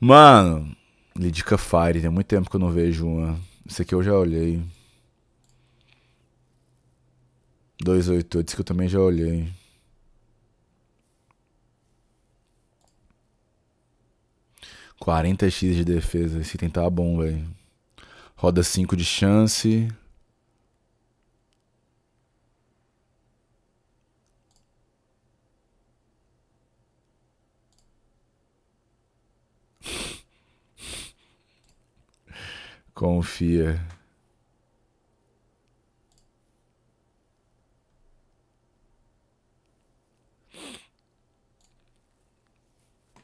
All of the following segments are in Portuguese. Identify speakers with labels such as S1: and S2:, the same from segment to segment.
S1: Mano, Lidica Fire, tem muito tempo que eu não vejo uma. Isso aqui eu já olhei. 288, isso que eu também já olhei. 40 X de defesa, esse item tá bom, velho. Roda 5 de chance. Confia.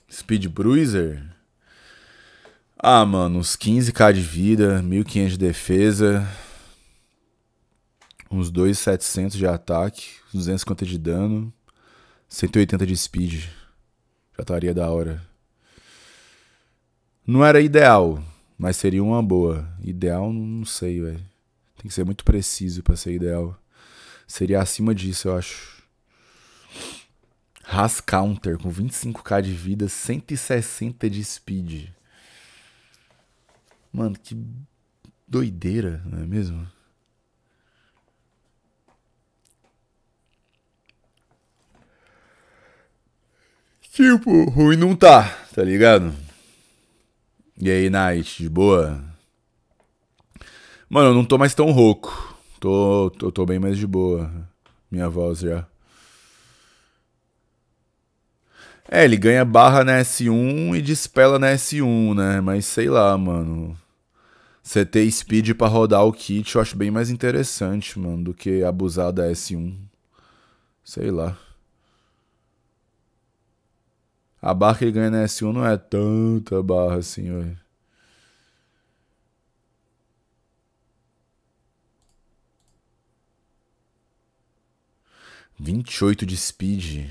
S1: Speed Bruiser? Ah, mano, uns 15k de vida, 1500 de defesa, uns 2700 de ataque, 250 de dano, 180 de speed. Já estaria da hora. Não era ideal, mas seria uma boa. Ideal, não sei, velho. Tem que ser muito preciso para ser ideal. Seria acima disso, eu acho. Has Counter com 25k de vida, 160 de speed. Mano, que doideira, não é mesmo? Tipo, ruim não tá, tá ligado? E aí, Night, de boa? Mano, eu não tô mais tão rouco. Tô, tô, tô bem mais de boa. Minha voz já. É, ele ganha barra na S1 e dispela na S1, né? Mas sei lá, mano. Você ter speed para rodar o kit eu acho bem mais interessante, mano, do que abusar da S1. Sei lá. A barra que ele ganha na S1 não é tanta barra assim, Vinte e oito de speed.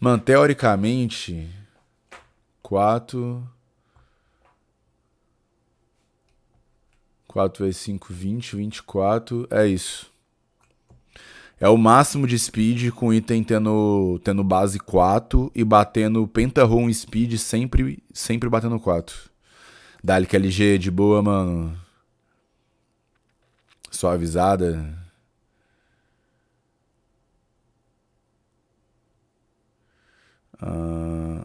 S1: Mano, teoricamente. Quatro. Quatro vezes cinco, vinte. Vinte e quatro. É isso. É o máximo de speed com item tendo, tendo base 4 e batendo pentarum speed sempre, sempre batendo 4. Dali que LG, de boa, mano. Suavizada. Ah,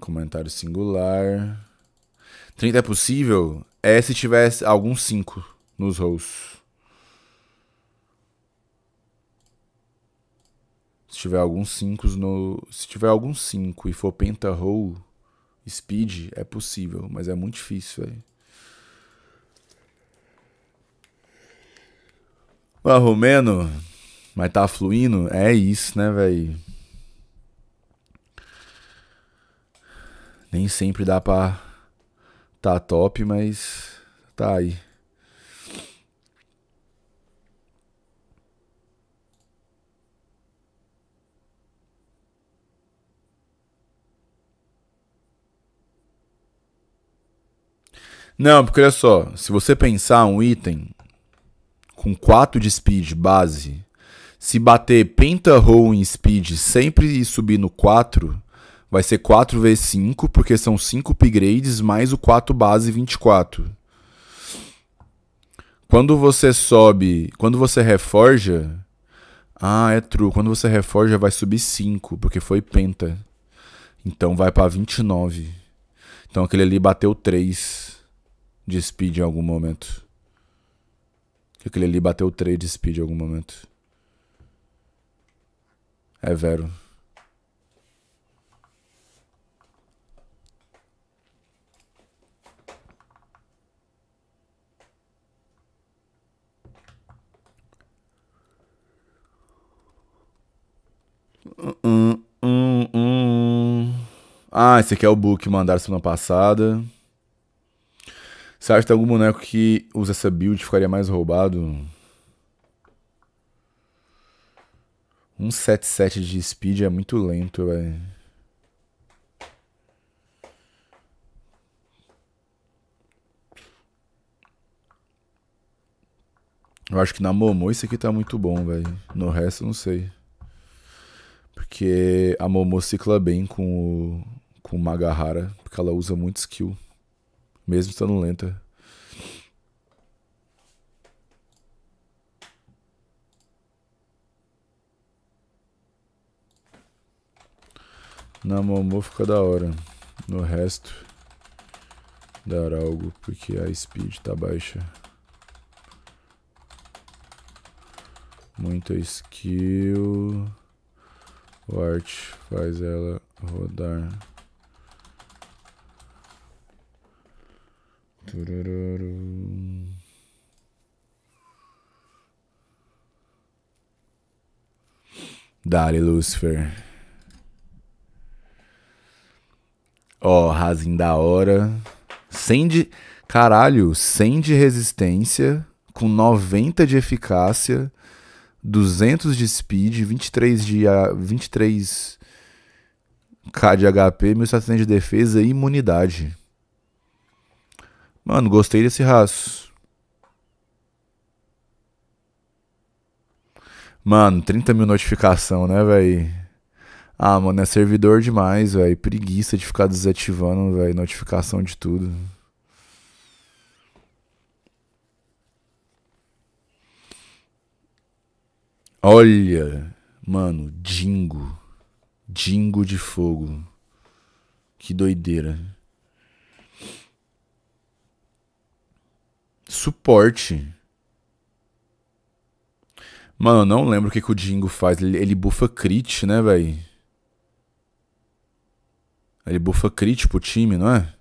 S1: comentário singular. 30 é possível? É se tivesse alguns 5 nos rolls. Se tiver alguns 5 no. Se tiver alguns cinco e for penta roll, speed, é possível, mas é muito difícil, velho. Mas Romeno, mas tá fluindo? É isso, né, velho? Nem sempre dá pra tá top, mas tá aí. Não, porque olha só, se você pensar um item com 4 de speed base, se bater penta roll em speed sempre subir no 4, vai ser 4 vezes 5, porque são 5 upgrades mais o 4 base 24. Quando você sobe, quando você reforja, ah, é true, quando você reforja vai subir 5, porque foi penta. Então vai para 29. Então aquele ali bateu 3 de speed em algum momento. Que aquele ali bateu 3 de speed em algum momento. É vero. Uh, uh, uh, ah, esse aqui é o book que mandaram semana passada. Você acha que tem algum boneco que usa essa build ficaria mais roubado? 177 de speed é muito lento, velho. Eu acho que na Momo isso aqui tá muito bom, velho. No resto, não sei. Porque a Momo cicla bem com o, com o Magahara, porque ela usa muito skill mesmo estando lenta. Na Momo fica da hora. No resto, dar algo, porque a speed tá baixa. Muita skill. O art faz ela rodar. Turururu. Dale, Lucifer. Ó, oh, Razin da hora. 100 de... Caralho, 100 de resistência, com 90 de eficácia, 200 de speed, 23 de... 23... K de HP, 1700 de defesa e imunidade. Mano, gostei desse raço. Mano, 30 mil notificação, né, velho? Ah, mano, é servidor demais, velho. Preguiça de ficar desativando, velho. Notificação de tudo. Olha, mano, Dingo. Dingo de fogo. Que doideira. Suporte. Mano, eu não lembro o que, que o Dingo faz. Ele, ele bufa crit, né, velho? Ele bufa crit pro time, não é?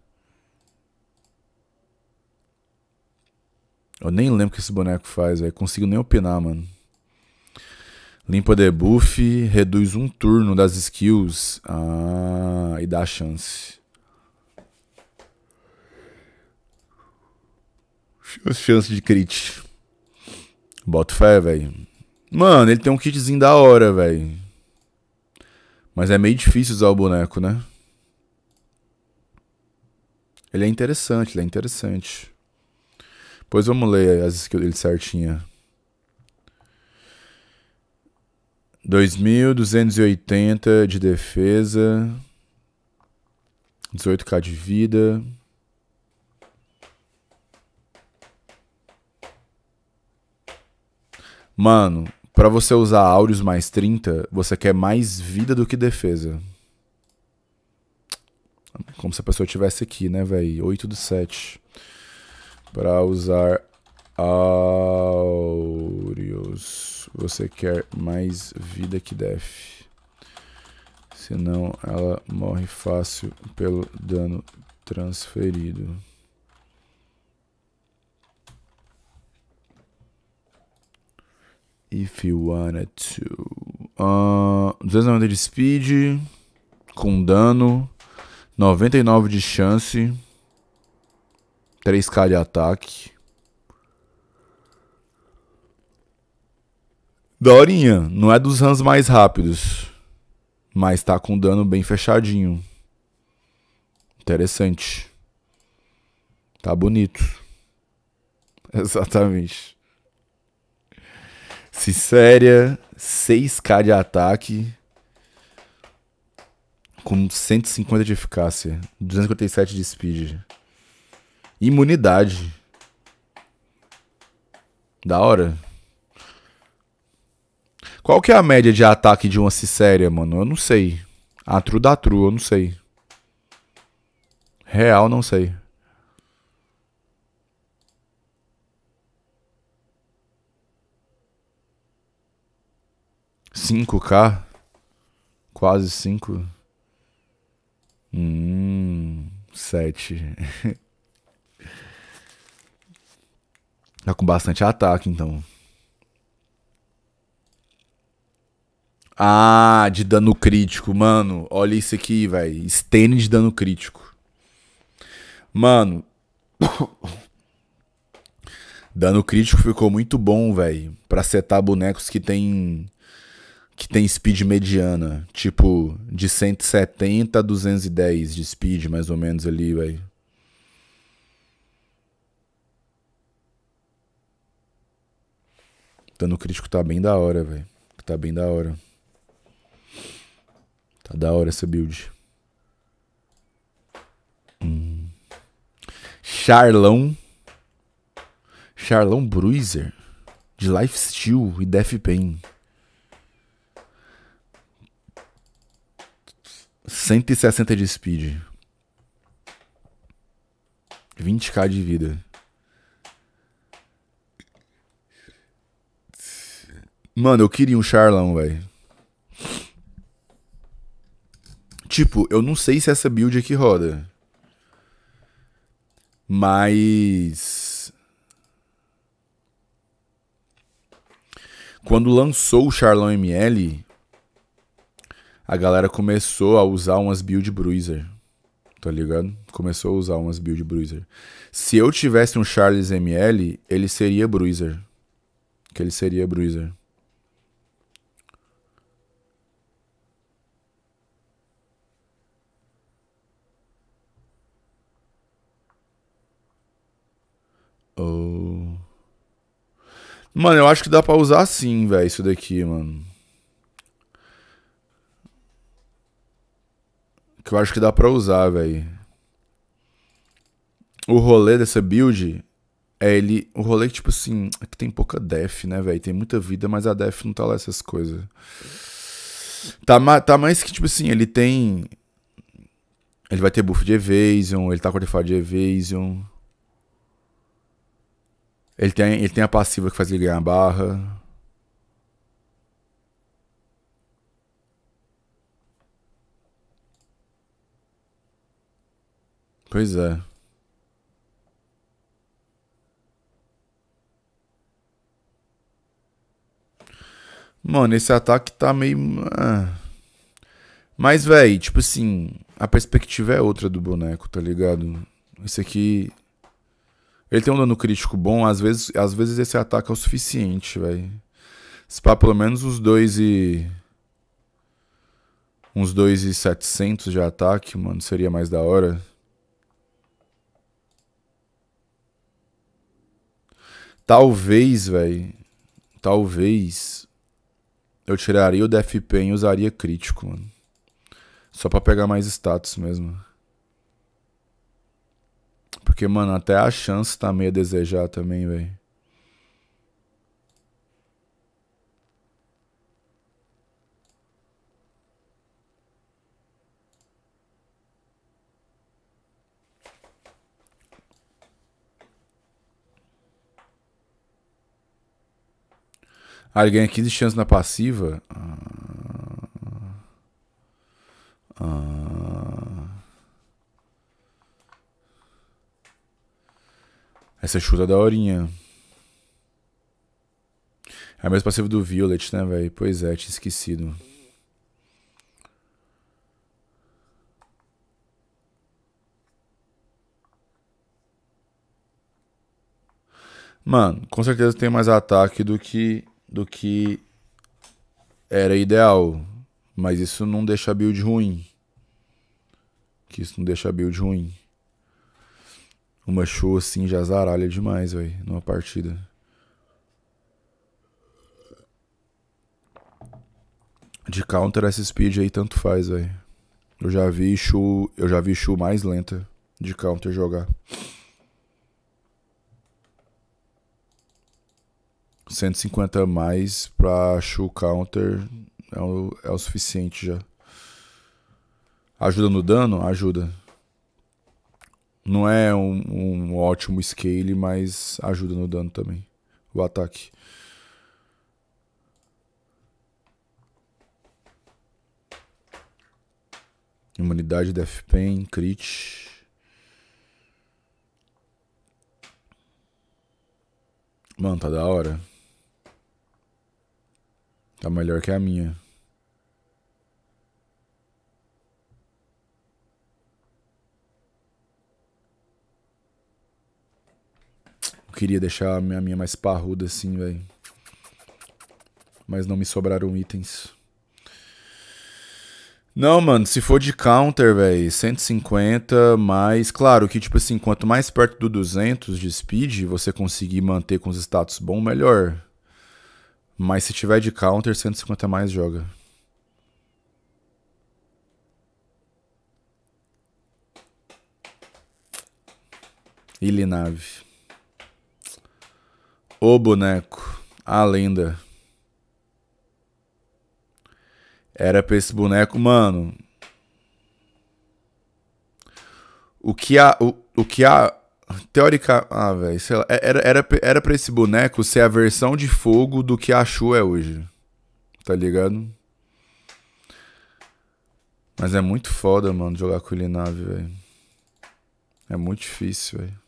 S1: Eu nem lembro o que esse boneco faz, velho. Consigo nem opinar, mano. Limpa debuff, reduz um turno das skills. Ah, e dá chance. As chances de crit. Boto fé, velho. Mano, ele tem um kitzinho da hora, velho. Mas é meio difícil usar o boneco, né? Ele é interessante, ele é interessante. Pois vamos ler as skills dele certinha. 2280 de defesa. 18k de vida. Mano, para você usar Aureus mais 30, você quer mais vida do que defesa. Como se a pessoa tivesse aqui, né, velho? 8 do 7. Para usar Aureus, você quer mais vida que def. Senão ela morre fácil pelo dano transferido. If you wanted to. Uh, ah, 290 de speed. Com dano. 99 de chance. 3k de ataque. Daorinha, não é dos runs mais rápidos. Mas tá com dano bem fechadinho. Interessante. Tá bonito. Exatamente. Cicéria, 6k de ataque. Com 150 de eficácia. 257 de speed. Imunidade. Da hora. Qual que é a média de ataque de uma Cicéria, mano? Eu não sei. A tru da tru, eu não sei. Real, não sei. 5k? Quase 5. Hum, 7. tá com bastante ataque, então. Ah, de dano crítico. Mano, olha isso aqui, velho. Stene de dano crítico. Mano. dano crítico ficou muito bom, velho. Pra setar bonecos que tem que tem speed mediana, tipo de 170 a 210 de speed, mais ou menos ali, velho. Dano tá crítico tá bem da hora, velho. Tá bem da hora. Tá da hora essa build. Hum. Charlão. Charlão Bruiser. De Lifesteal e Death Pain. 160 de speed. 20k de vida. Mano, eu queria um Charlão, velho. Tipo, eu não sei se essa build aqui roda. Mas. Quando lançou o Charlão ML, a galera começou a usar umas build bruiser. Tá ligado? Começou a usar umas build bruiser. Se eu tivesse um Charles ML, ele seria bruiser. Que ele seria bruiser. Oh. Mano, eu acho que dá pra usar sim, velho, isso daqui, mano. Que eu acho que dá pra usar, velho. O rolê dessa build é ele. O rolê que, tipo assim, é que tem pouca def, né, velho? Tem muita vida, mas a def não tá lá essas coisas. Tá, ma... tá mais que, tipo assim, ele tem. Ele vai ter buff de evasion, ele tá com artefato de evasion. Ele tem, ele tem a passiva que faz ele ganhar barra. Pois é. Mano, esse ataque tá meio. Ah. Mas, velho, tipo assim, a perspectiva é outra do boneco, tá ligado? Esse aqui. Ele tem um dano crítico bom, às vezes, às vezes esse ataque é o suficiente, velho. Se pá, pelo menos uns dois e. Uns 2,700 de ataque, mano, seria mais da hora. Talvez, velho. Talvez. Eu tiraria o dfp e usaria crítico, mano. Só pra pegar mais status mesmo. Porque, mano, até a chance tá meio a desejar também, velho. Ah, ele ganha 15 chances na passiva. Ah, ah, essa chuta é da horinha. É a mesma passiva do Violet, né, velho? Pois é, tinha esquecido. Mano, com certeza tem mais ataque do que do que era ideal. Mas isso não deixa a build ruim. Que isso não deixa a build ruim. Uma show assim já zaralha demais, velho, numa partida. De counter essa speed aí tanto faz, velho. Eu já vi show, eu já vi show mais lenta de counter jogar. 150 a mais pra show counter é o, é o suficiente já. Ajuda no dano? Ajuda. Não é um, um ótimo scale, mas ajuda no dano também. O ataque. Imunidade, Death Pain, Crit. Mano, tá da hora. Tá melhor que a minha. Eu queria deixar a minha mais parruda assim, velho. Mas não me sobraram itens. Não, mano, se for de counter, velho, 150 mais. Claro que, tipo assim, quanto mais perto do 200 de speed você conseguir manter com os status bom, melhor. Mas se tiver de counter, 150 mais joga. Ilinave. O boneco. A lenda. Era pra esse boneco, mano. O que a. O, o que a. Teórica. Ah, velho, sei lá. É, era, era, era pra esse boneco ser a versão de fogo do que a Shu é hoje. Tá ligado? Mas é muito foda, mano, jogar com o Linave, velho. É muito difícil, velho.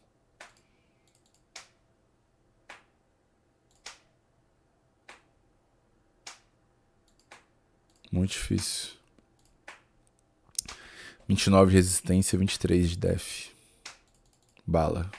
S1: Muito difícil. 29 de resistência, 23 de def. Bala.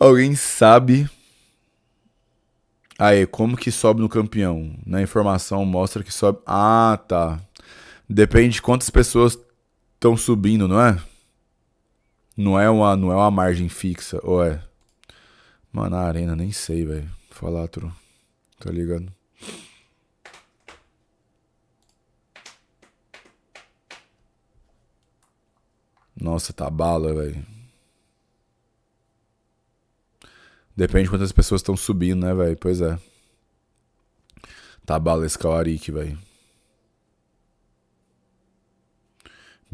S1: Alguém sabe Aí, como que sobe no campeão? Na informação mostra que sobe. Ah, tá. Depende de quantas pessoas estão subindo, não é? Não é uma, não é uma margem fixa, ou é? Mano, a arena, nem sei, velho. Falar, tru. Tá ligado? Nossa, tá bala, velho. Depende de quantas pessoas estão subindo, né, velho? Pois é. Tá bala esse calarique, velho.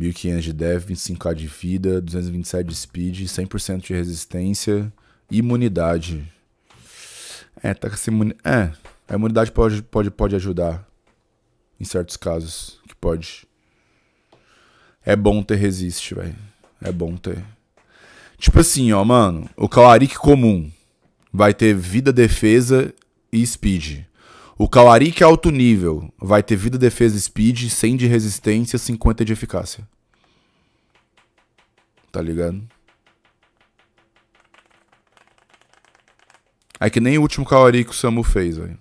S1: 1500 de dev, 25k de vida, 227 de speed, 100% de resistência, imunidade. É, tá com essa imunidade. É, a imunidade pode, pode, pode ajudar. Em certos casos, que pode. É bom ter resiste, velho. É bom ter. Tipo assim, ó, mano. O Calaric comum vai ter vida, defesa e speed. O Kawari, que é alto nível, vai ter vida, defesa, speed, 100 de resistência, 50 de eficácia. Tá ligado? É que nem o último Kawari que o Samu fez, velho.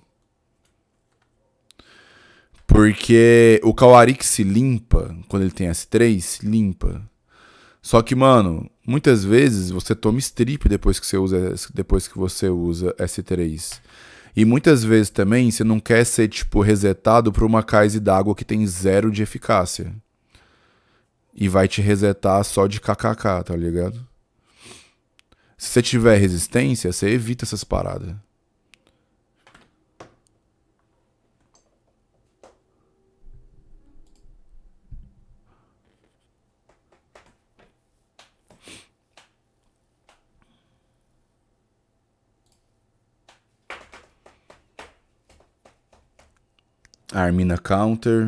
S1: Porque o Kawari que se limpa, quando ele tem S3, limpa. Só que, mano, muitas vezes você toma strip depois que você usa, depois que você usa S3. E muitas vezes também você não quer ser, tipo, resetado por uma case d'água que tem zero de eficácia. E vai te resetar só de kkk, tá ligado? Se você tiver resistência, você evita essas paradas. Armina Counter.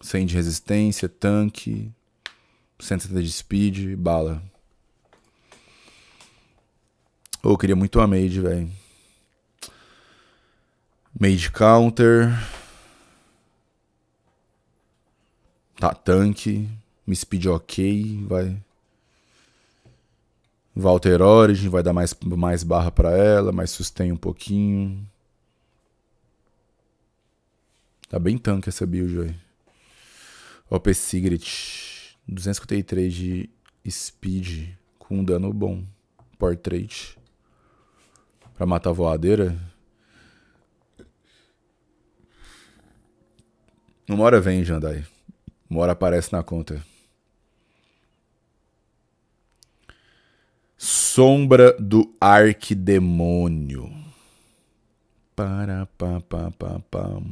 S1: 100 de resistência, tanque. 170 de speed, bala. Oh, eu queria muito a Mage, velho. Mage Counter. Tá, tanque. Me speed ok, vai. Walter Origin vai dar mais, mais barra para ela, mais sustém um pouquinho. Tá bem tanque essa build, velho. OP Sigrid. 253 de speed. Com um dano bom. Portrait. Pra matar a voadeira. Uma hora vem, Jandai. Uma hora aparece na conta. Sombra do Arquidemônio. Para, pa, pa, pa, pa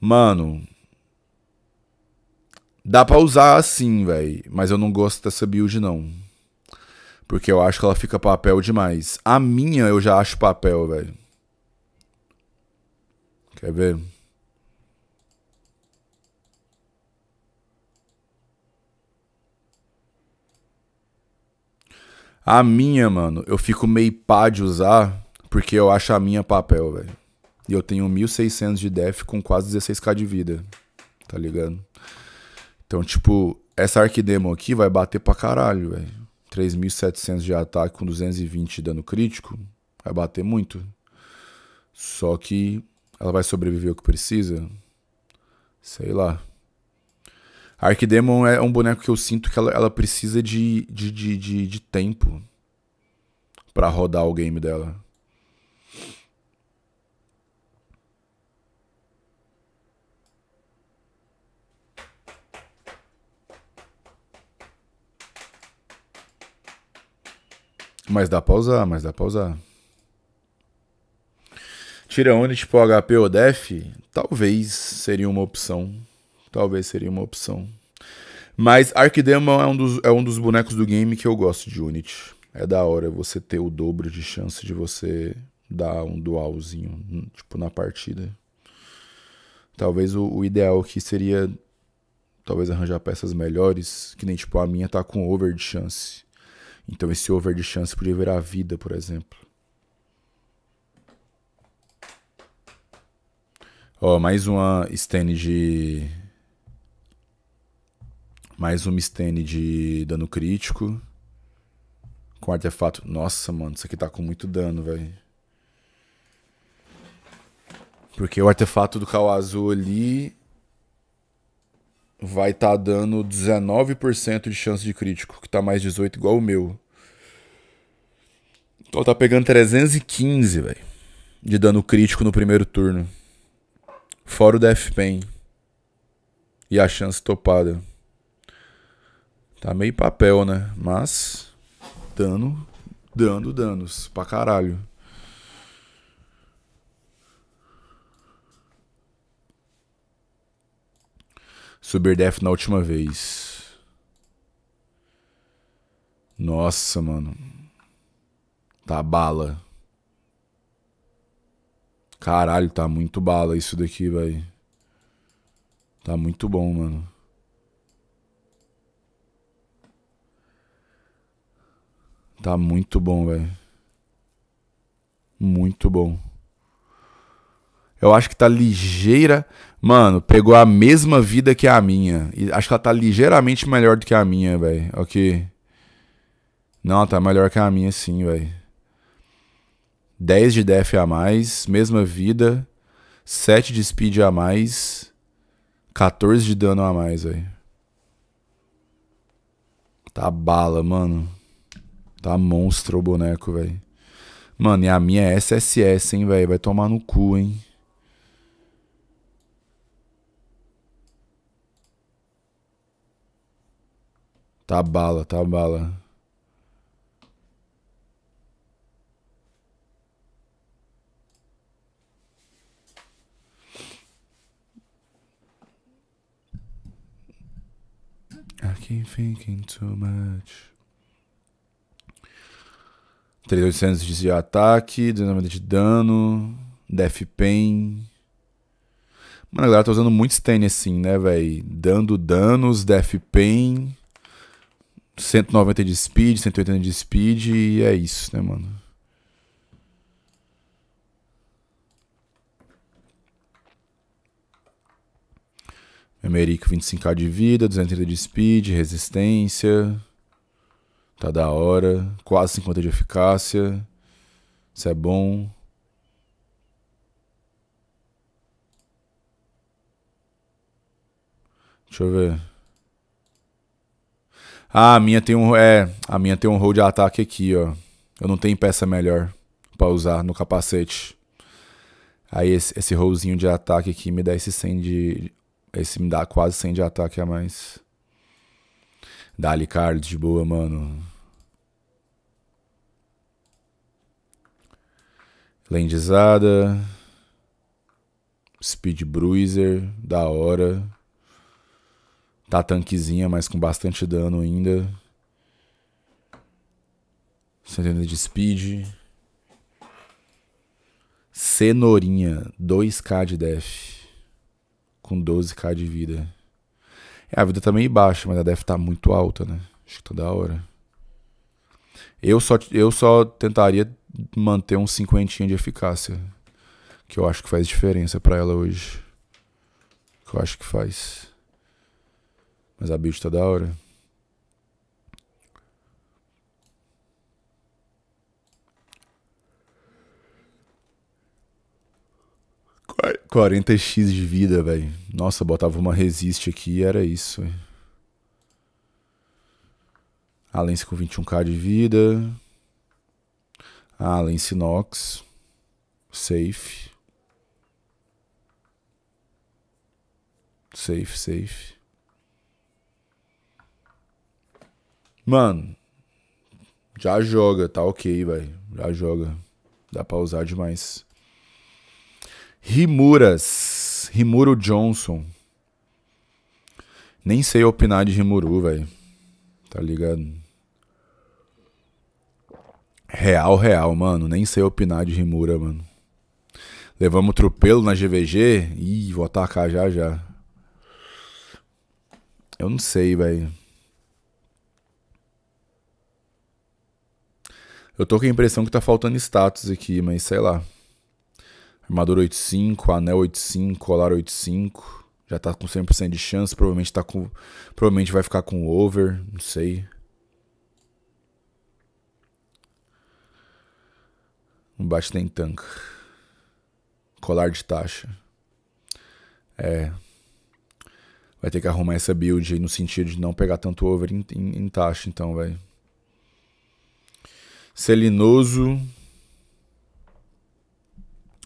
S1: Mano. Dá pra usar assim, velho. Mas eu não gosto dessa build, não. Porque eu acho que ela fica papel demais. A minha eu já acho papel, velho. Quer ver? A minha, mano, eu fico meio pá de usar, porque eu acho a minha papel, velho. E eu tenho 1.600 de def com quase 16k de vida. Tá ligado? Então, tipo, essa Arquidemo aqui vai bater pra caralho, velho. 3.700 de ataque com 220 de dano crítico. Vai bater muito. Só que ela vai sobreviver o que precisa. Sei lá. A Arquidemon é um boneco que eu sinto que ela, ela precisa de, de, de, de, de tempo para rodar o game dela. Mas dá pra usar, mas dá pra usar. Tira onde tipo HP ou Def? Talvez seria uma opção. Talvez seria uma opção. Mas Arquidemon é um, dos, é um dos bonecos do game que eu gosto de Unity. É da hora você ter o dobro de chance de você dar um dualzinho, hum, tipo, na partida. Talvez o, o ideal aqui seria talvez arranjar peças melhores, que nem tipo a minha tá com over de chance. Então esse over de chance podia virar vida, por exemplo. Ó, mais uma stand de... Mais uma stand de dano crítico. Com artefato. É Nossa, mano, isso aqui tá com muito dano, velho. Porque o artefato do Kawazu ali vai estar tá dando 19% de chance de crítico, que tá mais 18 igual o meu. Então tá pegando 315, velho, de dano crítico no primeiro turno. Fora o Death Pain. E a chance topada. Tá meio papel, né? Mas dano, dando danos pra caralho. Suberdef na última vez. Nossa, mano. Tá bala. Caralho, tá muito bala isso daqui, velho. Tá muito bom, mano. Tá muito bom, velho. Muito bom eu acho que tá ligeira. Mano, pegou a mesma vida que a minha. E acho que ela tá ligeiramente melhor do que a minha, velho. Ok. Não, tá melhor que a minha sim, velho. 10 de def a mais, mesma vida. 7 de speed a mais. 14 de dano a mais, velho. Tá bala, mano. Tá monstro o boneco, velho. Mano, e a minha é SSS, hein, velho. Vai tomar no cu, hein. Tá bala, tá bala. I keep thinking too much. 3800 de ataque, 19 de dano, Death Pain. Mano, a galera tá usando muito Stain assim, né, velho? Dando danos, Death Pain. 190 de speed, 180 de speed e é isso, né, mano? Memerico 25k de vida, 230 de speed, resistência. Tá da hora. Quase 50 de eficácia. Isso é bom. Deixa eu ver. Ah, a minha tem um. É, a minha tem um roll de ataque aqui, ó. Eu não tenho peça melhor pra usar no capacete. Aí esse, esse rollzinho de ataque aqui me dá esse 100 de. Esse me dá quase 100 de ataque a mais. Dali Carlos, de boa, mano. Lendizada. Speed Bruiser, da hora. Tá tanquezinha, mas com bastante dano ainda. Centena de speed. Cenourinha, 2k de def. Com 12k de vida. É, a vida tá meio baixa, mas a def tá muito alta, né? Acho que tá da hora. Eu só, eu só tentaria manter um cinquentinhos de eficácia. Que eu acho que faz diferença para ela hoje. Que eu acho que faz. Mas a bicha tá da hora. Qu 40x de vida, velho. Nossa, botava uma resist aqui e era isso. Véio. A Lance com 21k de vida. A Lance Inox. Safe. Safe, safe. Mano, já joga, tá ok, velho. Já joga. Dá pra usar demais. Rimuras. Rimuro Johnson. Nem sei opinar de Rimuru, velho. Tá ligado? Real, real, mano. Nem sei opinar de Rimura, mano. Levamos tropelo na GVG. Ih, vou atacar já já. Eu não sei, velho. Eu tô com a impressão que tá faltando status aqui, mas sei lá. Armadura 85, anel 85, colar 85. Já tá com 100% de chance, provavelmente tá com provavelmente vai ficar com over, não sei. Não bate nem tanca. Colar de taxa. É. Vai ter que arrumar essa build aí no sentido de não pegar tanto over em, em, em taxa, então, velho. Celinoso.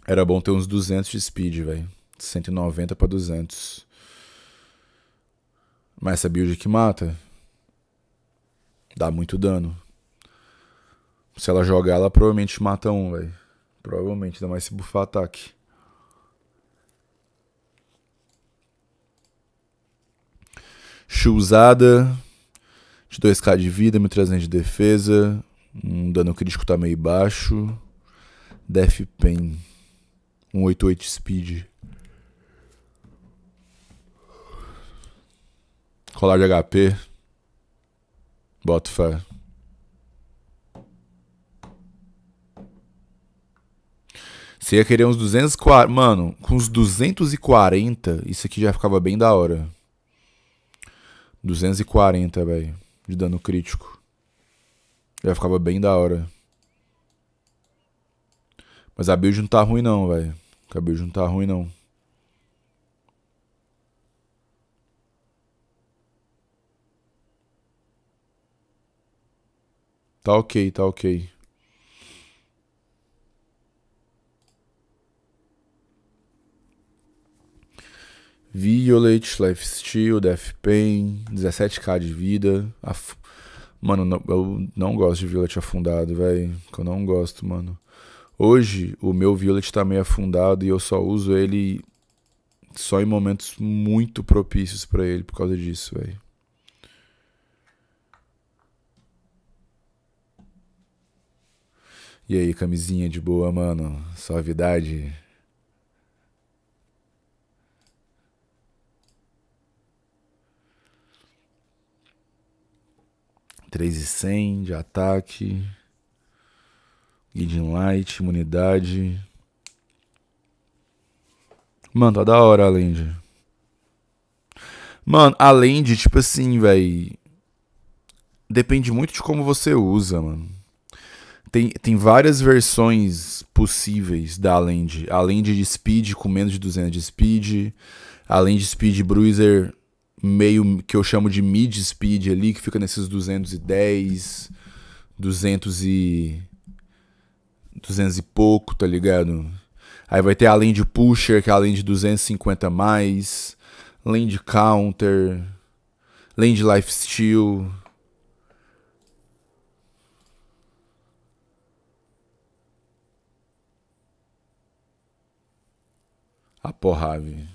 S1: Era bom ter uns 200 de speed, velho. 190 pra 200. Mas essa build que mata dá muito dano. Se ela jogar, ela provavelmente mata um, velho. Provavelmente, ainda mais se buffar ataque. Chuzada de 2k de vida, 1300 de defesa, um dano crítico tá meio baixo. Death Pen. 188 Speed. Colar de HP. Boto fé. Você ia querer uns 240. Mano, com uns 240, isso aqui já ficava bem da hora. 240, velho. De dano crítico. Já ficava bem da hora. Mas a build não tá ruim não, velho. A build não tá ruim não. Tá ok, tá ok. Violet, Lifesteal, Death Pain, 17k de vida. A Mano, não, eu não gosto de Violet afundado, velho. Eu não gosto, mano. Hoje, o meu Violet tá meio afundado e eu só uso ele só em momentos muito propícios para ele por causa disso, velho. E aí, camisinha de boa, mano? Suavidade? e 100 de ataque. Guiding Light, imunidade. Mano, tá da hora a land. Mano, a land, tipo assim, velho. Depende muito de como você usa, mano. Tem, tem várias versões possíveis da land. A land de speed com menos de 200 de speed. A de speed bruiser meio que eu chamo de mid speed ali, que fica nesses 210, 200 e 200 e pouco, tá ligado? Aí vai ter além de pusher, que é além de 250 mais, além de counter, além de lifesteal, a porrada.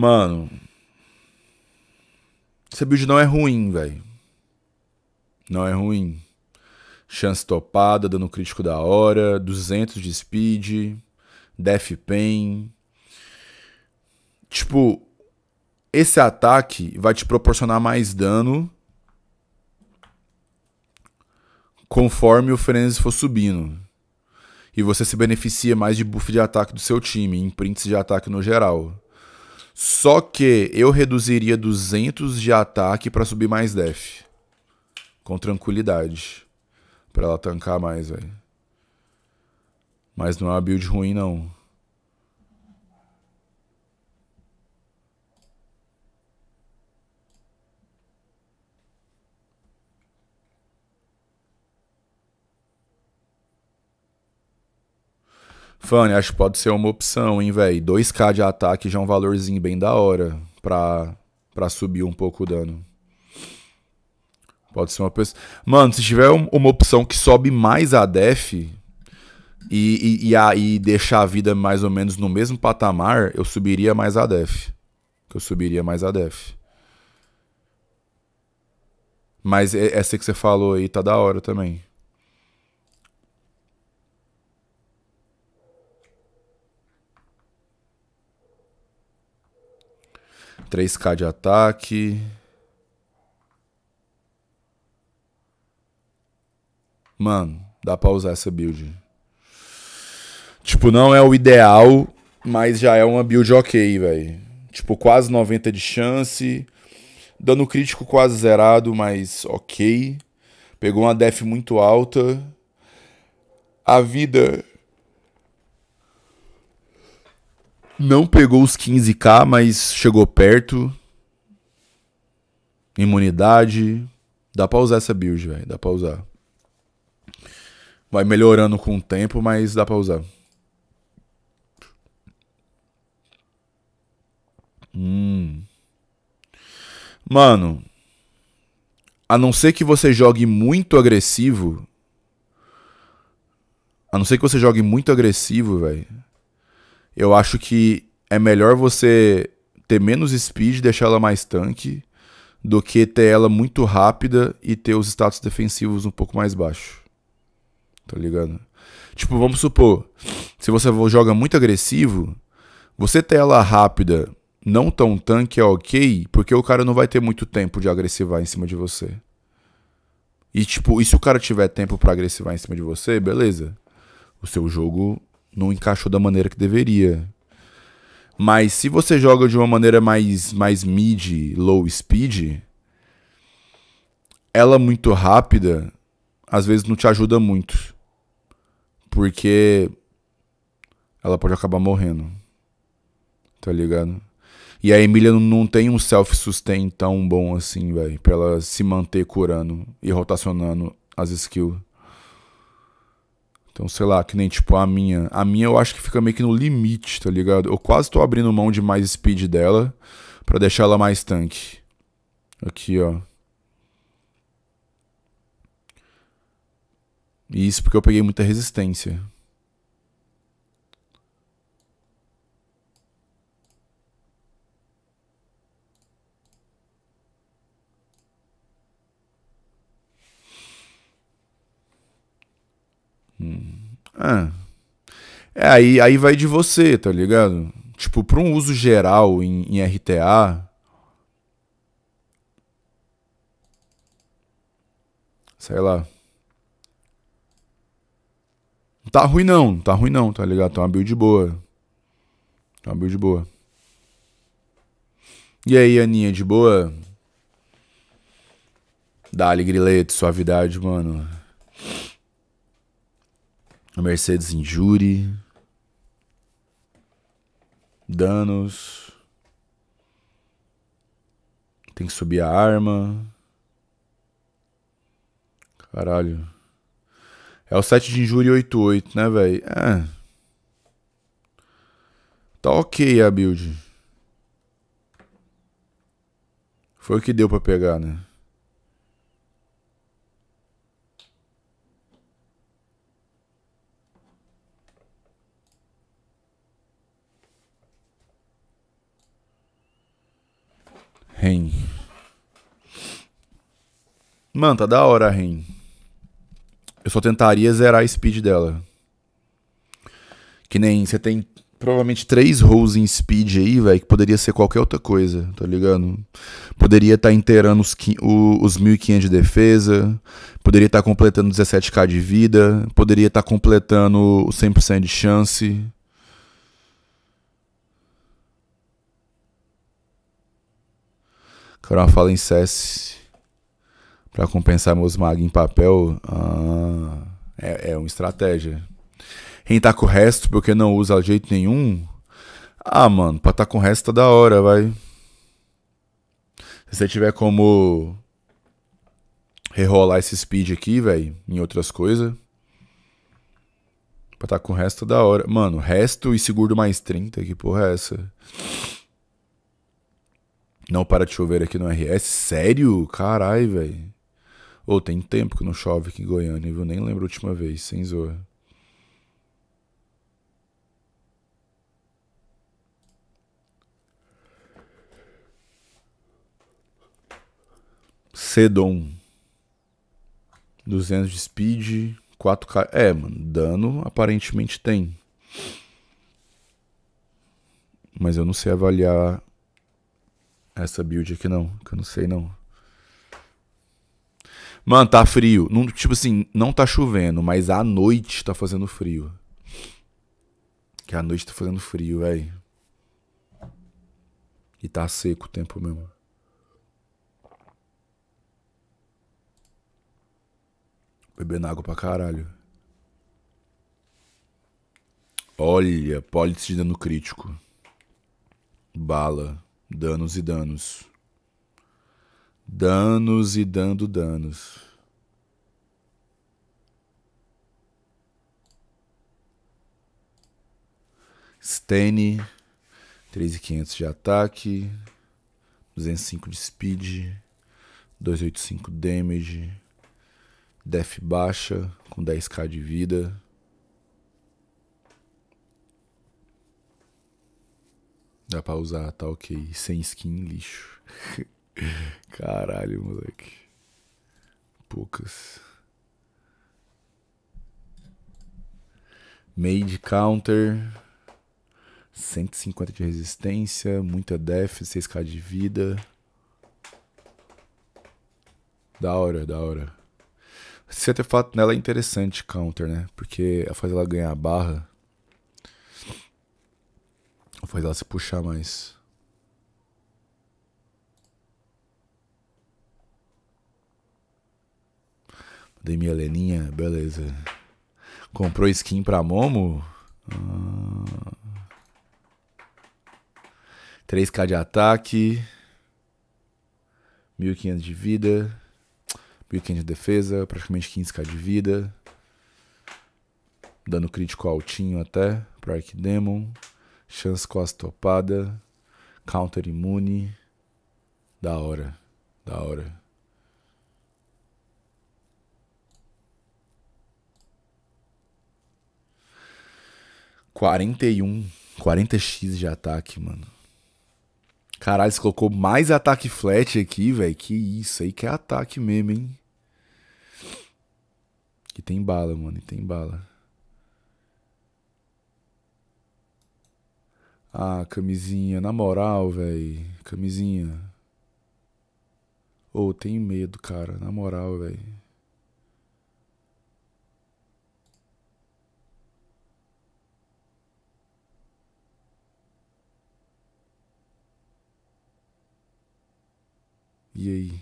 S1: Mano. Essa build não é ruim, velho. Não é ruim. Chance topada, dando crítico da hora, 200 de speed, death pain. Tipo, esse ataque vai te proporcionar mais dano conforme o frenzy for subindo. E você se beneficia mais de buff de ataque do seu time, imprints de ataque no geral. Só que eu reduziria 200 de ataque para subir mais def. Com tranquilidade. Pra ela tancar mais, velho. Mas não é uma build ruim, não. Fanny, acho que pode ser uma opção, hein, velho? 2k de ataque já é um valorzinho bem da hora pra, pra subir um pouco o dano. Pode ser uma pessoa. Mano, se tiver um, uma opção que sobe mais a def e, e, e, a, deixar a vida mais ou menos no mesmo patamar, eu subiria mais a def. eu subiria mais a def. Mas essa que você falou aí tá da hora também. 3k de ataque. Mano, dá pra usar essa build. Tipo, não é o ideal, mas já é uma build ok, velho. Tipo, quase 90 de chance. Dano crítico quase zerado, mas ok. Pegou uma def muito alta. A vida Não pegou os 15k, mas chegou perto. Imunidade. Dá pra usar essa build, velho. Dá pra usar. Vai melhorando com o tempo, mas dá pra usar. Hum. Mano, a não ser que você jogue muito agressivo. A não ser que você jogue muito agressivo, velho. Eu acho que é melhor você ter menos speed, deixar ela mais tanque, do que ter ela muito rápida e ter os status defensivos um pouco mais baixo. Tá ligado? Tipo, vamos supor, se você joga muito agressivo, você ter ela rápida, não tão tanque é ok, porque o cara não vai ter muito tempo de agressivar em cima de você. E tipo, e se o cara tiver tempo para agressivar em cima de você, beleza. O seu jogo não encaixou da maneira que deveria. Mas se você joga de uma maneira mais, mais mid, low speed, ela muito rápida, às vezes não te ajuda muito. Porque ela pode acabar morrendo. Tá ligado? E a Emília não tem um self-sustain tão bom assim, velho, pra ela se manter curando e rotacionando as skills. Então, sei lá, que nem tipo a minha. A minha eu acho que fica meio que no limite, tá ligado? Eu quase tô abrindo mão de mais speed dela para deixar ela mais tanque. Aqui, ó. Isso porque eu peguei muita resistência. É. é aí, aí vai de você, tá ligado? Tipo, para um uso geral em, em RTA. Sei lá. Tá ruim não, tá ruim não, tá ligado? Tá uma build boa. Tá uma build boa. E aí, Aninha, de boa? Dali, grilete, suavidade, mano. Mercedes Injury, danos, tem que subir a arma. Caralho. É o 7 de injúria 88, né, velho? É. Tá ok a build. Foi o que deu pra pegar, né? Ren. Mano, tá da hora a Ren. Eu só tentaria zerar a speed dela. Que nem você tem provavelmente três rolls em speed aí, velho, que poderia ser qualquer outra coisa, tá ligado? Poderia estar tá inteirando os, os 1500 de defesa, poderia estar tá completando 17k de vida, poderia estar tá completando o 100% de chance. Quero uma fala em cesse, para compensar meus magos em papel. Ah, é, é uma estratégia. Quem tá com o resto porque não usa de jeito nenhum. Ah, mano, pra tá com o resto tá da hora, vai. Se você tiver como rerolar esse speed aqui, velho, em outras coisas. Pra tá com o resto tá da hora. Mano, resto e seguro mais 30, que porra é essa? Não para de chover aqui no RS? Sério? Carai, velho. Ô, tem tempo que não chove aqui em Goiânia, viu? Nem lembro a última vez, sem zoa. Sedon. 200 de speed, 4K. É, mano, dano aparentemente tem. Mas eu não sei avaliar essa build aqui não, que eu não sei não. Mano, tá frio. Não, tipo assim, não tá chovendo, mas à noite tá fazendo frio. Que à noite tá fazendo frio, velho. E tá seco o tempo mesmo. Bebendo água pra caralho. Olha, polícia dano crítico. Bala danos e danos. Danos e dando danos. Stane, 3.500 de ataque, 205 de speed, 285 damage, def baixa com 10k de vida. Dá pra usar, tá ok. Sem skin, lixo. Caralho, moleque. Poucas. Made counter. 150 de resistência, muita def, 6k de vida. Da hora, da hora. Esse artefato nela é interessante, counter, né? Porque ela faz ela ganhar barra. Faz ela se puxar mais. Dei minha Leninha, beleza. Comprou skin pra Momo? Ah. 3k de ataque. 1.500 de vida. 1.500 de defesa. Praticamente 15k de vida. Dano crítico altinho até. Pro Arc Demon. Chance Costa Topada, Counter Imune. Da hora, da hora. Quarenta e um, quarenta x de ataque, mano. Caralho, você colocou mais ataque flat aqui, velho. Que isso aí que é ataque mesmo, hein? E tem bala, mano, e tem bala. Ah, camisinha, na moral, velho. Camisinha. Ô, oh, tenho medo, cara, na moral, velho. E aí?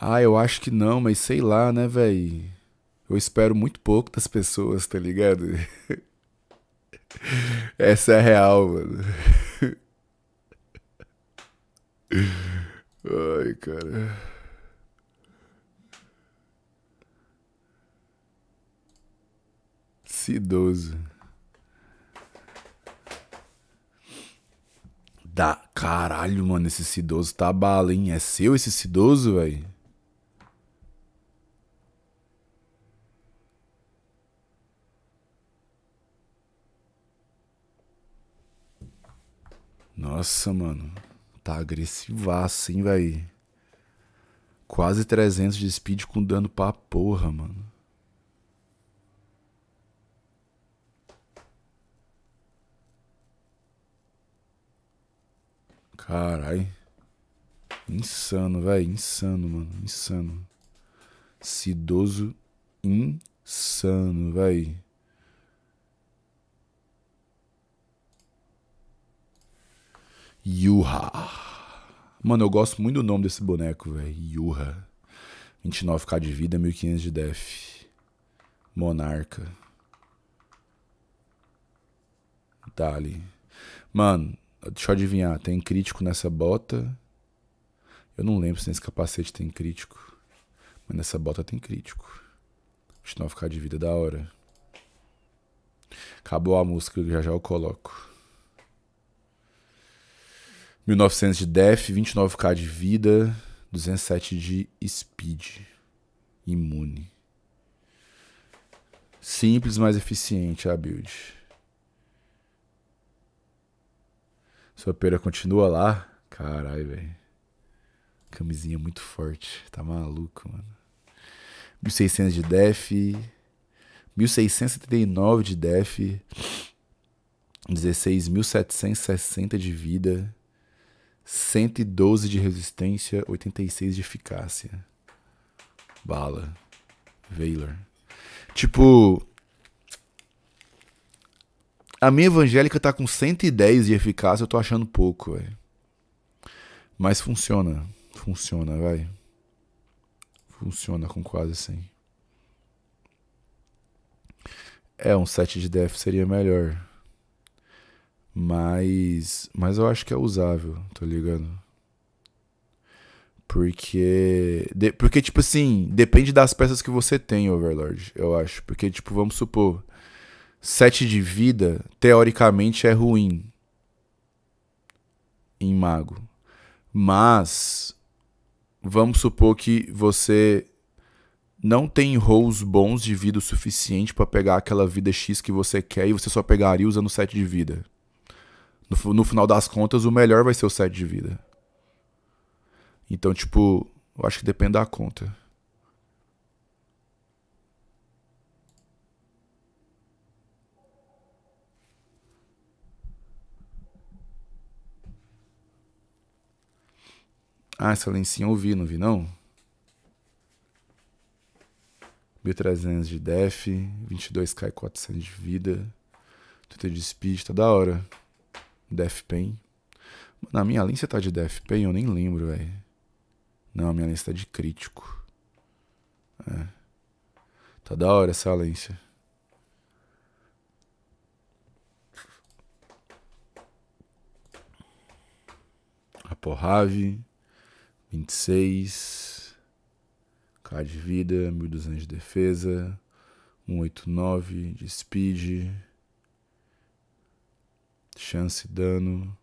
S1: Ah, eu acho que não, mas sei lá, né, velho? eu espero muito pouco das pessoas, tá ligado? Essa é a real, mano. Ai, cara. Cidoso. Da caralho, mano, esse Cidoso tá bala, hein? É seu esse Cidoso, velho? Nossa, mano. Tá agressivaço, hein, véi. Quase 300 de speed com dano pra porra, mano. Carai. Insano, velho. Insano, mano. Insano. cidoso, insano, velho. Yuha. Mano, eu gosto muito do nome desse boneco, velho. Yuha. 29k de vida, 1500 de def. Monarca. Dali. Mano, deixa eu adivinhar. Tem crítico nessa bota. Eu não lembro se nesse capacete tem crítico. Mas nessa bota tem crítico. 29k de vida, da hora. Acabou a música, já já eu coloco. 1900 de def, 29k de vida, 207 de speed. Imune. Simples, mas eficiente a build. Sua pera continua lá? Caralho, velho. Camisinha muito forte. Tá maluco, mano. 1600 de def. 1679 de def. 16.760 de vida. 112 de resistência, 86 de eficácia. Bala. Valor. Tipo. A minha evangélica tá com 110 de eficácia, eu tô achando pouco, velho. Mas funciona. Funciona, vai. Funciona com quase 100. É, um 7 de DF seria melhor. Mas, mas eu acho que é usável, tá ligado? Porque. De, porque, tipo assim, depende das peças que você tem, Overlord, eu acho. Porque, tipo, vamos supor, 7 de vida, teoricamente, é ruim. Em mago. Mas. Vamos supor que você não tem rolls bons de vida o suficiente para pegar aquela vida X que você quer e você só pegaria usando 7 de vida no, no final das contas, o melhor vai ser o 7 de vida. Então, tipo, eu acho que depende da conta. Ah, essa lencinha eu vi, não vi não? 1300 de def, 22k e 400 de vida, 30 de speed, tá da hora. Death Pain. Na minha linha você tá de Death Pain, eu nem lembro, velho. Não, a minha lista tá de crítico. É. Tá da hora essa A Porrave, 26, K de vida, 1200 de defesa, 189 de speed, chance, dano.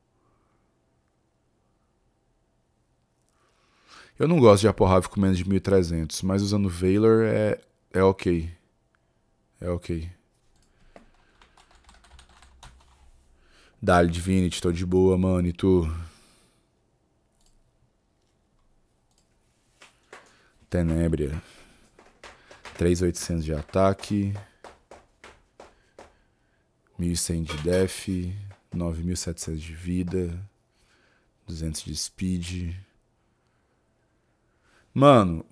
S1: Eu não gosto de Aporrave com menos de 1300, mas usando Valor é, é ok. É ok. Dali Divinity, tô de boa, mano, e tu? Tenebria. 3800 de ataque. 1100 de def. 9.700 de vida, 200 de speed. Mano,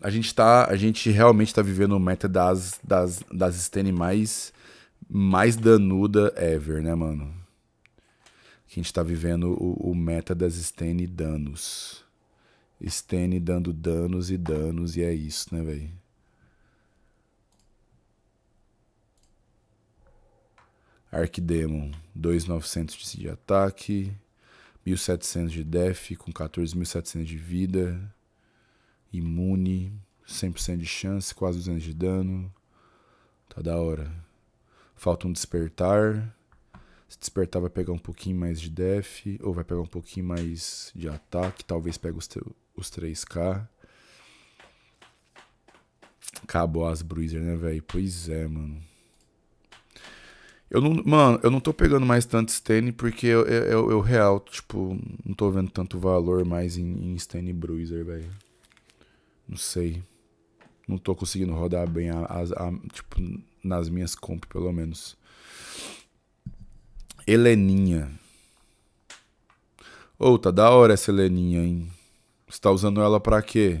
S1: a gente tá, a gente realmente tá vivendo o meta das das das Stene mais mais danuda ever, né, mano? Que a gente tá vivendo o, o meta das Stene danos. Stene dando danos e danos e é isso, né, velho? Arquidemon, 2.900 de ataque, 1.700 de def, com 14.700 de vida, imune, 100% de chance, quase 200 de dano. Tá da hora. Falta um despertar. Se despertar vai pegar um pouquinho mais de def, ou vai pegar um pouquinho mais de ataque, talvez pegue os, os 3k. Acabou as Bruiser, né, velho? Pois é, mano. Eu não, mano, eu não tô pegando mais tanto Stane porque eu, eu, eu, real, tipo, não tô vendo tanto valor mais em, em Stane Bruiser, velho. Não sei. Não tô conseguindo rodar bem, a, a, a, tipo, nas minhas comp, pelo menos. Heleninha. Ô, oh, tá da hora essa Heleninha, hein? Você tá usando ela pra quê?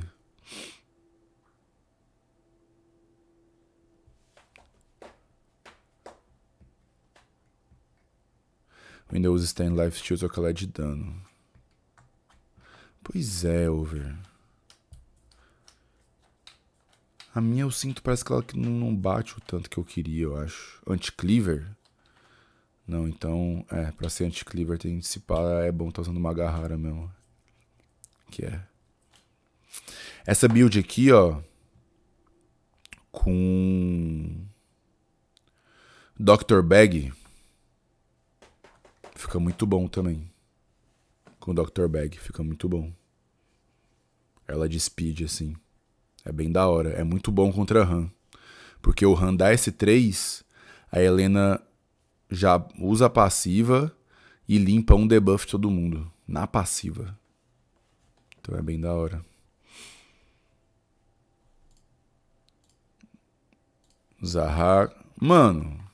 S1: Windows está em Life Shield ao calar de dano. Pois é, over. A minha eu sinto, parece que ela não bate o tanto que eu queria, eu acho. anti Não, então, é, pra ser anti tem que se parar, é bom tá usando uma garrara mesmo. Que é. Essa build aqui, ó. Com. Dr. Bag. Fica muito bom também. Com o Dr. Bag, fica muito bom. Ela de speed, assim. É bem da hora. É muito bom contra a Han. Porque o Han dá S3, a Helena já usa a passiva e limpa um debuff todo mundo. Na passiva. Então é bem da hora. Zahar. Mano,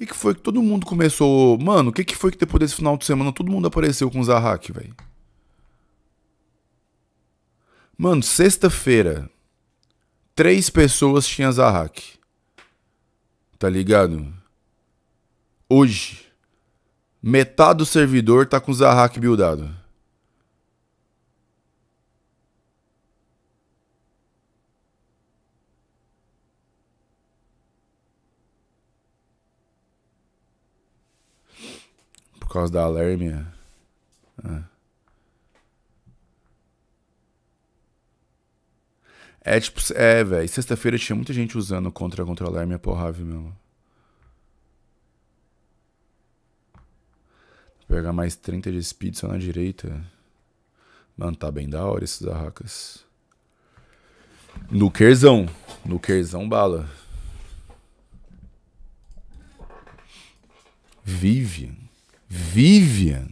S1: que, que foi que todo mundo começou. Mano, o que, que foi que depois desse final de semana todo mundo apareceu com o Zarrak, velho? Mano, sexta-feira, três pessoas tinham Zarrak. Tá ligado? Hoje, metade do servidor tá com Zarrak buildado. causa da alérmia. Ah. É. é tipo, é, velho. Sexta-feira tinha muita gente usando contra contra a porra mesmo. Vou pegar mais 30 de speed só na direita. Mano, tá bem da hora esses arracas. No querzão. No querzão bala. Vivian. Vivian.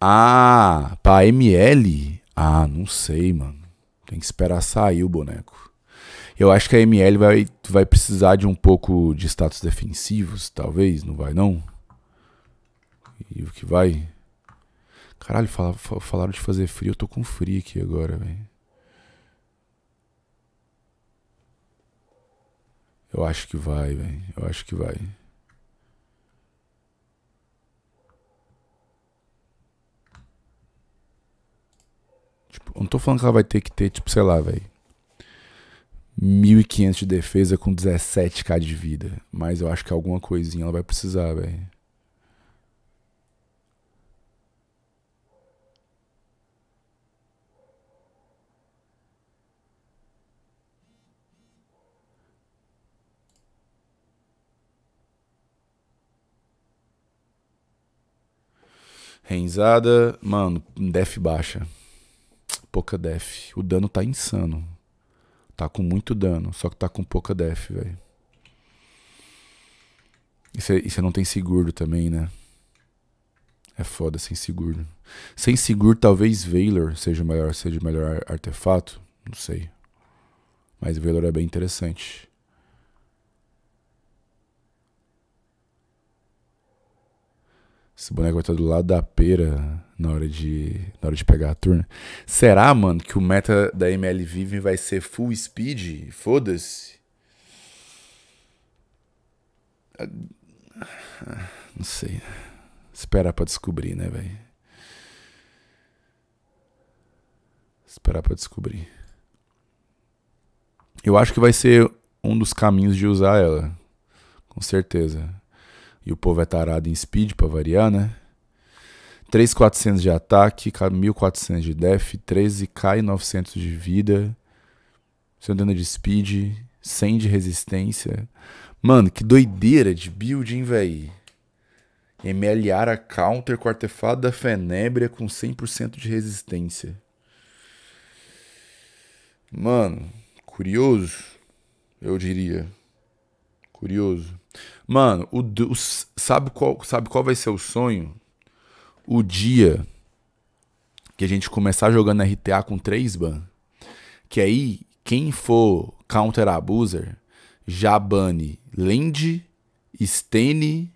S1: Ah, pra ML? Ah, não sei, mano. Tem que esperar sair o boneco. Eu acho que a ML vai, vai precisar de um pouco de status defensivos, talvez, não vai não? E o que vai? Caralho, fala, falaram de fazer frio, eu tô com frio aqui agora, velho. Eu acho que vai, velho. Eu acho que vai. Tipo, eu não tô falando que ela vai ter que ter, tipo, sei lá, velho. 1.500 de defesa com 17k de vida. Mas eu acho que alguma coisinha ela vai precisar, velho. Renzada, mano, def baixa pouca def. O dano tá insano. Tá com muito dano, só que tá com pouca def, velho. E você não tem seguro também, né? É foda sem seguro. Sem seguro, talvez Valor seja o melhor, seja o melhor artefato. Não sei. Mas Valor é bem interessante. Esse boneco vai estar do lado da pera na hora de, na hora de pegar a turna. Será, mano, que o meta da ML Vive vai ser full speed? Foda-se. Ah, não sei. Esperar pra descobrir, né, velho? Esperar pra descobrir. Eu acho que vai ser um dos caminhos de usar ela. Com certeza. E o povo é tarado em speed pra variar, né? 3.400 de ataque, 1.400 de def, 13k e 900 de vida, 180 de speed, 100 de resistência. Mano, que doideira de build, hein, véi? MLA a counter com artefato da Fenébria com 100% de resistência. Mano, curioso, eu diria. Curioso. Mano, o, o, sabe, qual, sabe qual vai ser o sonho? O dia que a gente começar jogando RTA com 3 ban. Que aí, quem for counter abuser, já bane Land, Stene.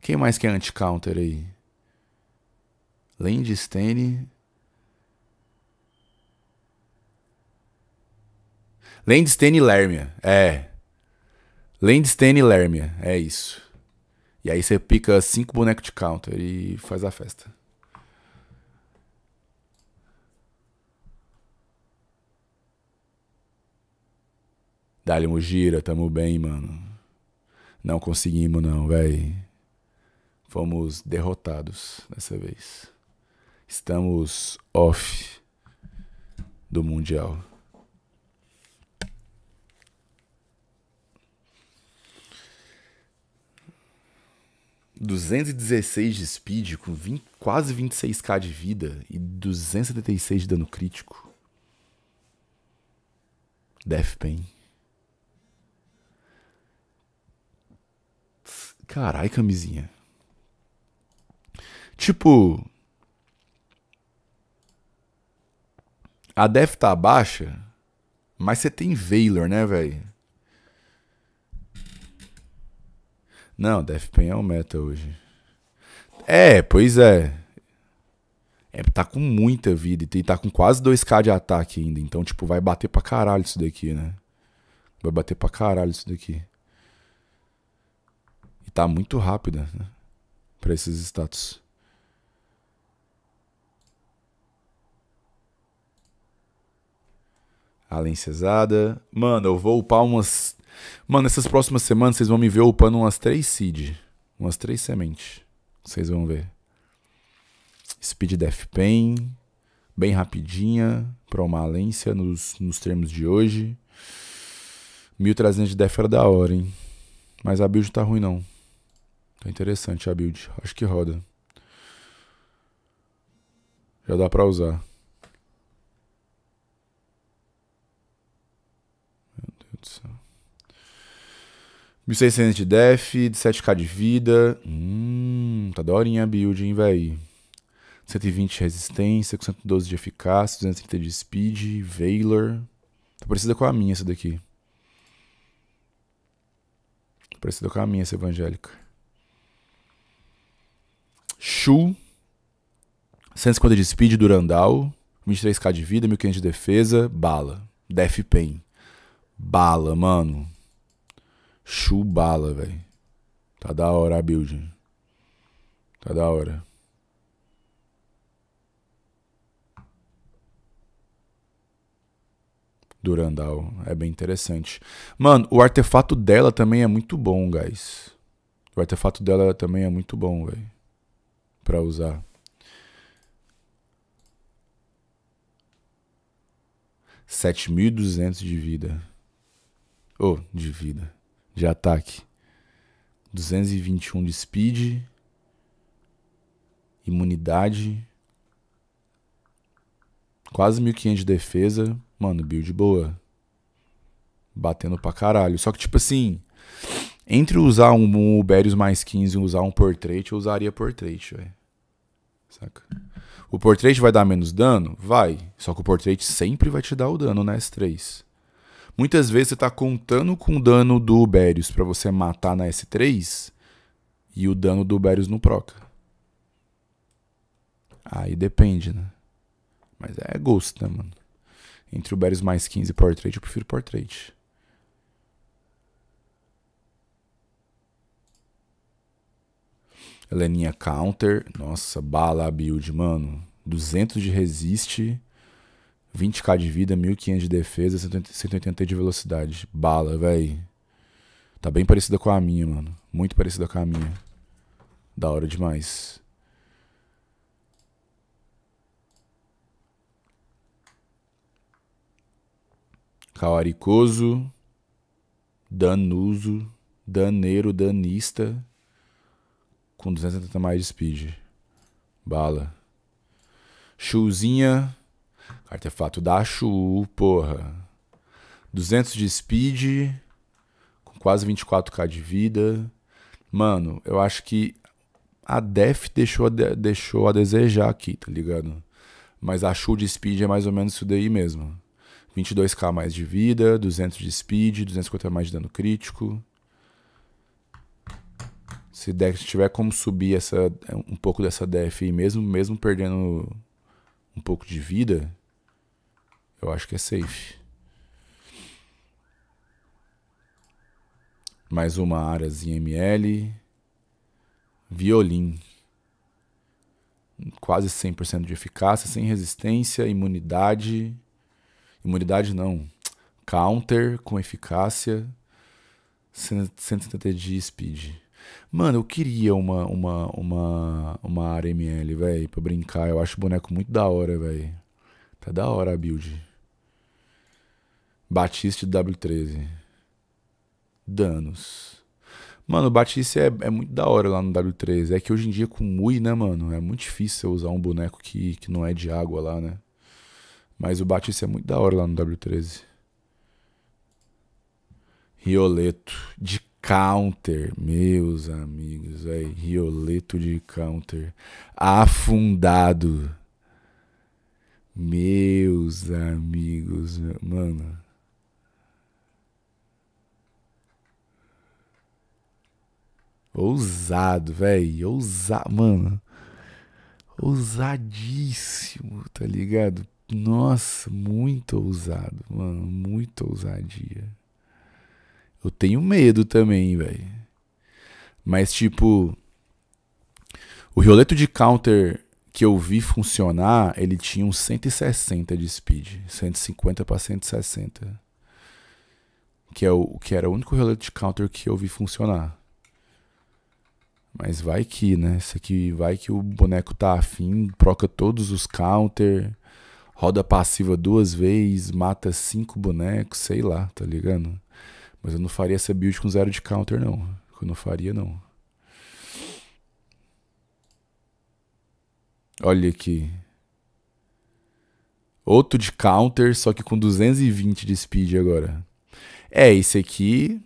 S1: Quem mais que é anti-counter aí? Land, Stene. Landstein e Lermia. É. Landstain e Lermia, é isso. E aí você pica cinco bonecos de counter e faz a festa. Dá-lhe um gira, tamo bem, mano. Não conseguimos não, véi. Fomos derrotados dessa vez. Estamos off do Mundial. 216 de speed com 20, quase 26k de vida e 276 de dano crítico. Death Pain. Carai, camisinha. Tipo. A Death tá baixa, mas você tem Valor, né, velho? Não, Death Pen é o meta hoje. É, pois é. É, tá com muita vida e tá com quase 2k de ataque ainda. Então, tipo, vai bater pra caralho isso daqui, né? Vai bater pra caralho isso daqui. E tá muito rápida, né? Pra esses status. Além cesada. Mano, eu vou upar umas Mano, essas próximas semanas vocês vão me ver upando umas três seed. Umas três sementes. Vocês vão ver. Speed Death Pain. Bem rapidinha. Pra uma alência nos, nos termos de hoje. 1300 de Death era da hora, hein? Mas a build tá ruim, não. Tá interessante a build. Acho que roda. Já dá pra usar. Meu Deus do céu. 1.600 de def, 7k de vida. Hum, tá daorinha a build, hein, véi. 120 de resistência, com 112 de eficácia, 230 de speed, Veiler. Tá parecida com a minha essa daqui. Tá parecida com a minha essa evangélica. Shu. 150 de speed, Durandal. 23k de vida, 1500 de defesa, bala. Def pain. Bala, mano. Chubala, velho. Tá da hora a build. Tá da hora. Durandal. É bem interessante. Mano, o artefato dela também é muito bom, guys. O artefato dela também é muito bom, velho. Pra usar. Sete mil duzentos de vida. Oh, de vida de ataque, 221 de speed, imunidade, quase 1500 de defesa. Mano, build boa. Batendo pra caralho. Só que, tipo assim, entre usar um, um Uberius mais 15 e usar um Portrait, eu usaria Portrait, velho. Saca? O Portrait vai dar menos dano? Vai. Só que o Portrait sempre vai te dar o dano na S3. Muitas vezes você está contando com o dano do Uberius para você matar na S3 e o dano do Uberius não proca. Aí depende, né? Mas é gosto, né, mano? Entre o Uberius mais 15 e Portrait, eu prefiro Portrait. Heleninha Counter. Nossa, bala build, mano. 200 de resiste. 20k de vida, 1500 de defesa, 180 de velocidade. Bala, velho. Tá bem parecida com a minha, mano. Muito parecida com a minha. Da hora demais. calaricoso Danuso. Daneiro, danista. Com 270 mais de speed. Bala. Chuzinha Artefato da Shu, porra. 200 de speed, com quase 24k de vida. Mano, eu acho que a Def deixou a, deixou a desejar aqui, tá ligado? Mas a Shu de speed é mais ou menos isso daí mesmo. 22k mais de vida, 200 de speed, 250 mais de dano crítico. Se deck tiver como subir essa, um pouco dessa def aí, mesmo, mesmo perdendo um pouco de vida, eu acho que é safe. Mais uma Aras em ML. Violin. Quase 100% de eficácia, sem resistência, imunidade. Imunidade não. Counter com eficácia. 170 de speed. Mano, eu queria uma uma uma uma área ML, velho, para brincar. Eu acho o boneco muito da hora, velho. Tá da hora a build. Batiste W13. Danos. Mano, o Batiste é, é, muito da hora lá no w 13 É que hoje em dia com Mui, né, mano? É muito difícil usar um boneco que, que não é de água lá, né? Mas o Batiste é muito da hora lá no W13. Rioleto de counter, meus amigos, aí Rioleto de counter afundado. Meus amigos, mano. Ousado, velho. Ousado. Mano. Ousadíssimo, tá ligado? Nossa, muito ousado, mano. Muito ousadia. Eu tenho medo também, velho. Mas, tipo. O rioleto de counter que eu vi funcionar, ele tinha uns 160 de speed. 150 para 160. Que, é o, que era o único rioleto de counter que eu vi funcionar. Mas vai que, né? Isso aqui vai que o boneco tá afim, proca todos os counter, roda passiva duas vezes, mata cinco bonecos, sei lá, tá ligado? Mas eu não faria essa build com zero de counter, não. Eu não faria, não. Olha aqui. Outro de counter, só que com 220 de speed agora. É, esse aqui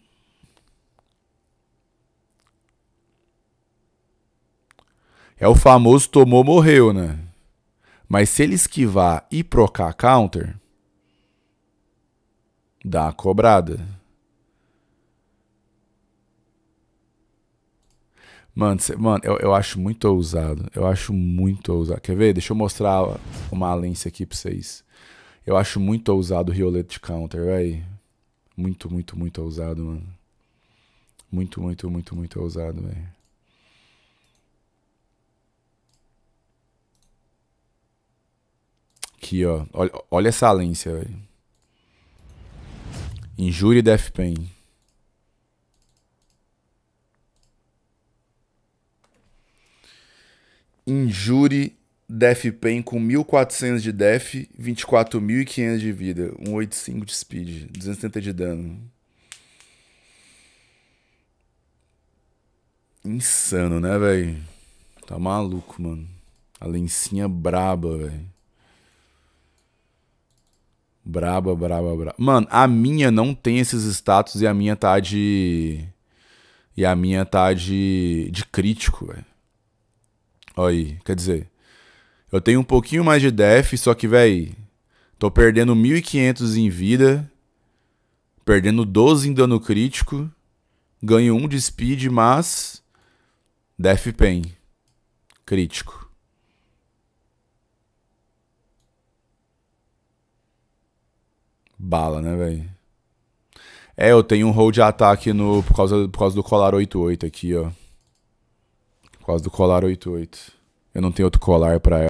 S1: É o famoso tomou, morreu, né? Mas se ele esquivar e procar counter, dá a cobrada. Mano, cê, mano eu, eu acho muito ousado. Eu acho muito ousado. Quer ver? Deixa eu mostrar uma lance aqui pra vocês. Eu acho muito ousado o Rioleto de counter, velho. Muito, muito, muito ousado, mano. Muito, muito, muito, muito ousado, velho. Aqui, ó. Olha, olha essa alência, velho. Injúria e Death Pain. Injure Death Pain com 1400 de Death, 24.500 de vida, 185 de Speed, 270 de dano. Insano, né, velho? Tá maluco, mano. A lencinha braba, velho. Braba, braba, braba. Mano, a minha não tem esses status e a minha tá de. E a minha tá de. de crítico, velho. Olha aí, quer dizer. Eu tenho um pouquinho mais de def, só que, velho. Tô perdendo 1.500 em vida. Perdendo 12 em dano crítico. Ganho 1 de speed, mas. Def pen. Crítico. Bala, né, velho? É, eu tenho um hold ataque no, por, causa, por causa do colar 88 aqui, ó. Por causa do colar 88. Eu não tenho outro colar pra ela.